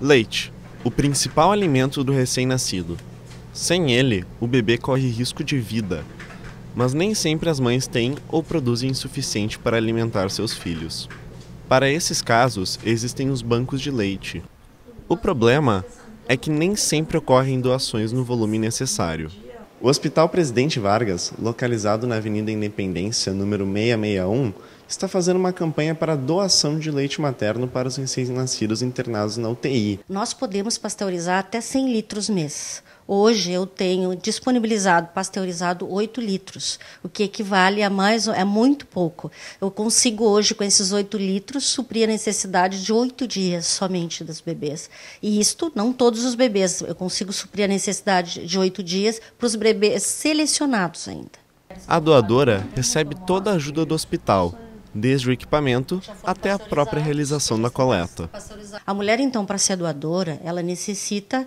Leite, o principal alimento do recém-nascido. Sem ele, o bebê corre risco de vida, mas nem sempre as mães têm ou produzem suficiente para alimentar seus filhos. Para esses casos, existem os bancos de leite. O problema é que nem sempre ocorrem doações no volume necessário. O Hospital Presidente Vargas, localizado na Avenida Independência, número 661, está fazendo uma campanha para doação de leite materno para os recém-nascidos internados na UTI. Nós podemos pasteurizar até 100 litros mês. Hoje eu tenho disponibilizado pasteurizado 8 litros, o que equivale a mais é muito pouco. Eu consigo hoje com esses 8 litros suprir a necessidade de 8 dias somente dos bebês. E isto não todos os bebês, eu consigo suprir a necessidade de 8 dias para os bebês selecionados ainda. A doadora recebe toda a ajuda do hospital desde o equipamento até a própria realização da coleta. A mulher, então, para ser doadora, ela necessita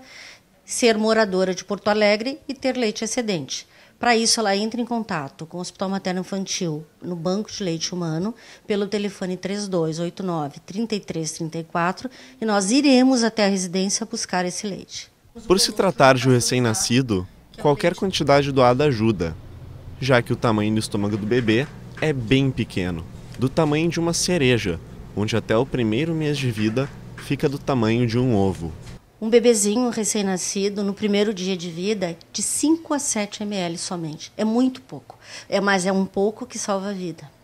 ser moradora de Porto Alegre e ter leite excedente. Para isso, ela entra em contato com o Hospital Materno Infantil no Banco de Leite Humano pelo telefone 3289-3334 e nós iremos até a residência buscar esse leite. Por se tratar de um recém-nascido, qualquer quantidade doada ajuda, já que o tamanho do estômago do bebê é bem pequeno do tamanho de uma cereja, onde até o primeiro mês de vida fica do tamanho de um ovo. Um bebezinho recém-nascido, no primeiro dia de vida, de 5 a 7 ml somente. É muito pouco, é, mas é um pouco que salva a vida.